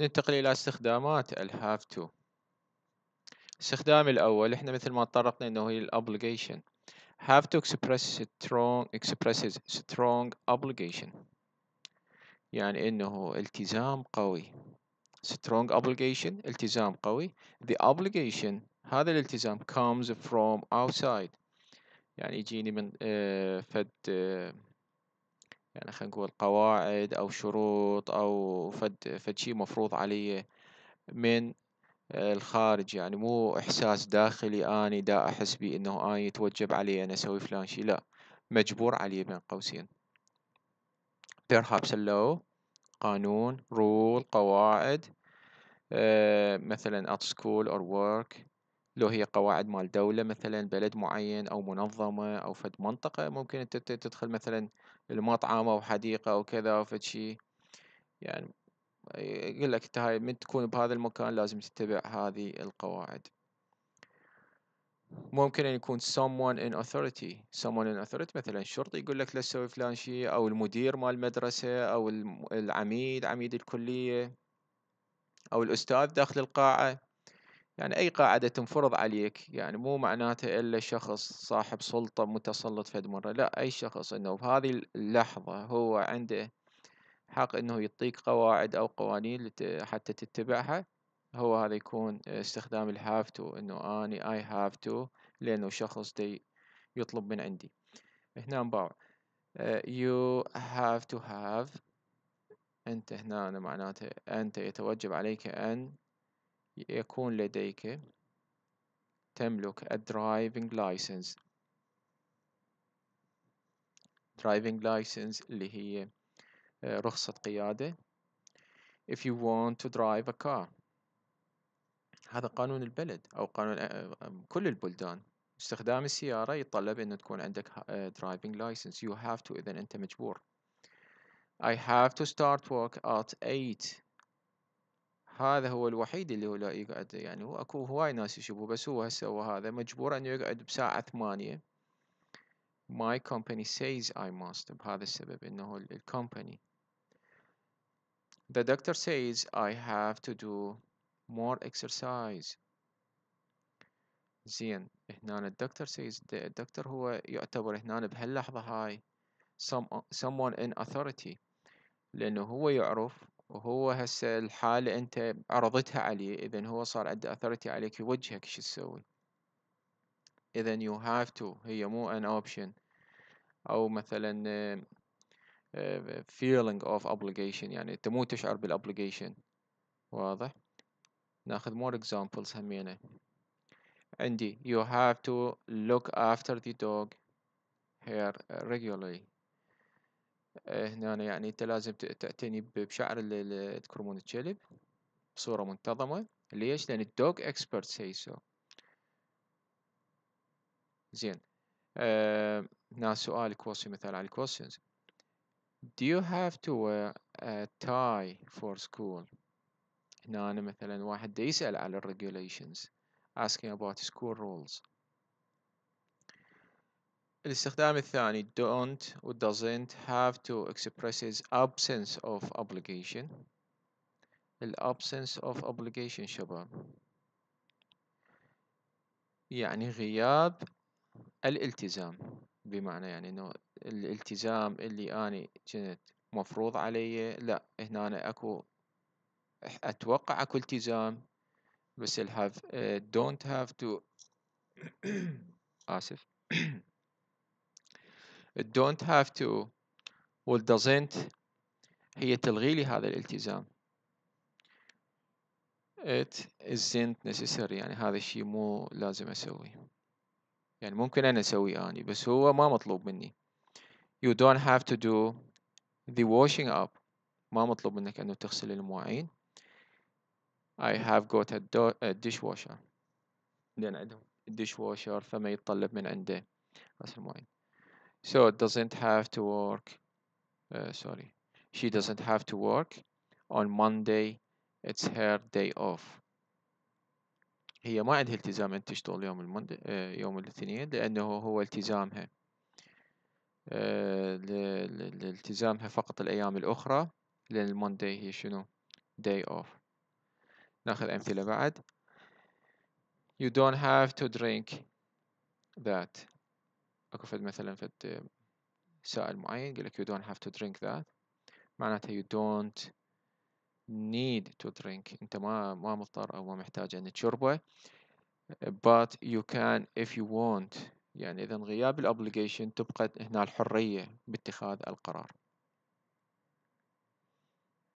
ننتقل إلى استخدامات ال have to استخدام الأول إحنا مثل ما تطرقنا إنه هي ال obligation have to express strong expresses strong obligation يعني إنه التزام قوي strong obligation التزام قوي the obligation هذا الالتزام comes from outside يعني يجيني من فد يعني خلينا نقول قواعد أو شروط أو فد, فد شي مفروض علي من الخارج يعني مو إحساس داخلي أني دا أحس بي إنه أني يتوجب علي أن أسوي فلان شيء لا مجبور علي بين قوسين perhaps law قانون rule قواعد uh, مثلا at school or work لو هي قواعد مال دولة مثلا بلد معين أو منظمة أو فد منطقة ممكن أنت تدخل مثلا المطعم أو حديقة أو كذا أو فد شي يعني يقول لك أنت هاي من تكون بهذا المكان لازم تتبع هذه القواعد ممكن أن يكون someone in authority someone in authority مثلا شرطي يقول لك لا تسوي فلان شيء أو المدير مال المدرسة أو العميد عميد الكلية أو الأستاذ داخل القاعة يعني أي قاعدة تنفرض عليك يعني مو معناته إلا شخص صاحب سلطة متسلط فد مرة لا أي شخص أنه في هذه اللحظة هو عنده حق أنه يعطيك قواعد أو قوانين حتى تتبعها هو هذا يكون استخدام الهاف تو أنه أني أي هاف تو لأنه شخص دي يطلب من عندي هنا نباوع يو هاف تو هاف أنت هنا معناته أنت يتوجب عليك أن يكون لديك تملك a driving license driving license اللي هي آه، رخصة قيادة if you want to drive a car هذا قانون البلد أو قانون آه، كل البلدان استخدام السيارة يتطلب أن تكون عندك آه، driving license you have to إذا أنت مجبور I have to start work at 8 هذا هو الوحيد اللي هو لا يقعد يعني هو اكو هواي ناس يشوفوا بس هو هسه هو هذا مجبور ان يقعد بساعة ثمانية my company says I must بهذا السبب انه company the doctor says I have to do more exercise زين هنا الدكتور says الدكتور هو يعتبر هنا بهاللحظة هاي some, someone in authority لأنه هو يعرف وهو هسه الحالة أنت عرضتها عليه إذا هو صار عنده authority عليك يوجهك شو تسوي إذا you have to هي مو an option أو مثلا feeling of obligation يعني أنت مو تشعر بالobligation واضح ناخذ more examples همينه عندي you have to look after the dog here regularly هنا يعني انت لازم تعتني بشعر الكرمون الكلب بصورة منتظمة ليش؟ لأن الدوغ اكسبرت سي سو زين آه، سؤال كوسي مثال على الكوسينز Do you have to wear a tie for school? هنا أنا مثلا واحد يسأل على الريجوليشنز asking about school rules الاستخدام الثاني don't و doesn't have to expresses absence of obligation ال absence of obligation شباب يعني غياب الالتزام بمعنى يعني انه الالتزام اللي اني كنت مفروض علي لا هنا أنا اكو اتوقع اكو التزام بس ال have uh, don't have to اسف don't have to وال doesn't هي تلغي لي هذا الالتزام it isn't necessary يعني هذا الشيء مو لازم اسويه يعني ممكن انا اسويه اني بس هو ما مطلوب مني you don't have to do the washing up ما مطلوب منك انه تغسل المواعين I have got a, do a dishwasher لان عندهم dishwasher فما يتطلب من عنده غسل المواعين so it doesn't have to work uh, sorry she doesn't have to work on Monday it's her day off هي ما عندها التزام ان تشتغل يوم المند... يوم الاثنين لانه هو التزامها لالتزامها فقط الايام الاخرى لان الموندي هي شنو day off ناخذ امثله بعد you don't have to drink that اكو فد مثلا فد سائل معين يقول لك you don't have to drink that معناتها you don't need to drink انت ما ما مضطر او ما محتاج ان يعني تشربه but you can if you want يعني اذا غياب الابليجيشن تبقى هنا الحريه باتخاذ القرار